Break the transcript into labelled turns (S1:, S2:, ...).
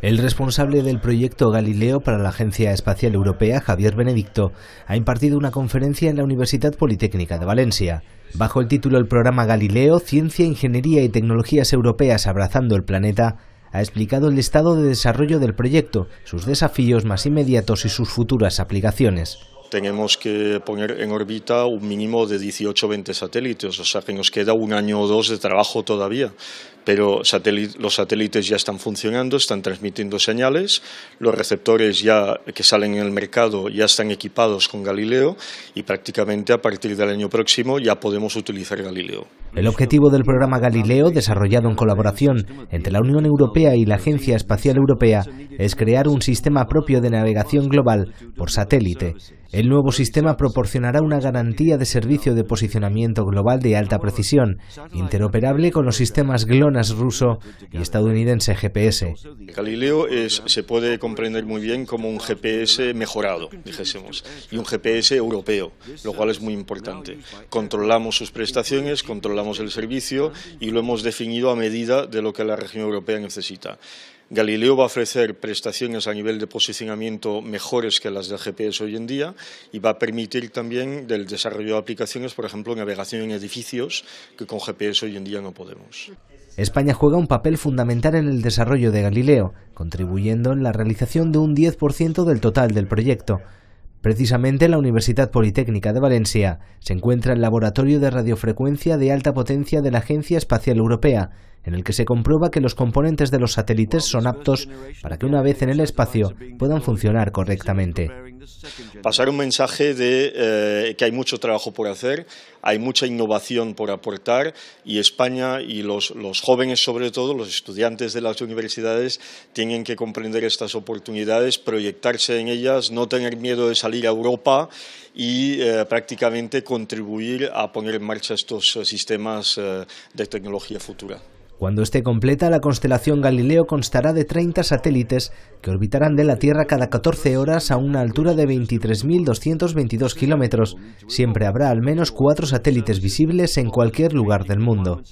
S1: El responsable del proyecto Galileo para la Agencia Espacial Europea, Javier Benedicto, ha impartido una conferencia en la Universidad Politécnica de Valencia. Bajo el título El programa Galileo, Ciencia, Ingeniería y Tecnologías Europeas Abrazando el Planeta, ha explicado el estado de desarrollo del proyecto, sus desafíos más inmediatos y sus futuras aplicaciones
S2: tenemos que poner en órbita un mínimo de 18 20 satélites, o sea que nos queda un año o dos de trabajo todavía pero los satélites ya están funcionando, están transmitiendo señales, los receptores ya que salen en el mercado ya están equipados con Galileo y prácticamente a partir del año próximo ya podemos utilizar Galileo.
S1: El objetivo del programa Galileo, desarrollado en colaboración entre la Unión Europea y la Agencia Espacial Europea, es crear un sistema propio de navegación global por satélite el nuevo sistema proporcionará una garantía de servicio de posicionamiento global de alta precisión, interoperable con los sistemas GLONASS ruso y estadounidense GPS.
S2: Galileo se puede comprender muy bien como un GPS mejorado, dijésemos, y un GPS europeo, lo cual es muy importante. Controlamos sus prestaciones, controlamos el servicio y lo hemos definido a medida de lo que la región europea necesita. Galileo va a ofrecer prestaciones a nivel de posicionamiento mejores que las del GPS hoy en día y va a permitir también el desarrollo de aplicaciones, por ejemplo, navegación en edificios, que con GPS hoy en día no podemos.
S1: España juega un papel fundamental en el desarrollo de Galileo, contribuyendo en la realización de un 10% del total del proyecto. Precisamente en la Universidad Politécnica de Valencia se encuentra el Laboratorio de Radiofrecuencia de Alta Potencia de la Agencia Espacial Europea, en el que se comprueba que los componentes de los satélites son aptos para que una vez en el espacio puedan funcionar correctamente.
S2: Pasar un mensaje de eh, que hay mucho trabajo por hacer, hay mucha innovación por aportar y España y los, jóvenes, sobre todo, los estudiantes de las universidades, tienen que comprender estas oportunidades, proyectarse en ellas, no tener miedo de salir a Europa y eh, prácticamente contribuir a poner en marcha estos sistemas eh, de tecnología futura.
S1: Cuando esté completa, la constelación Galileo constará de 30 satélites que orbitarán de la Tierra cada 14 horas a una altura de 23.222 kilómetros. Siempre habrá al menos cuatro satélites visibles en cualquier lugar del mundo.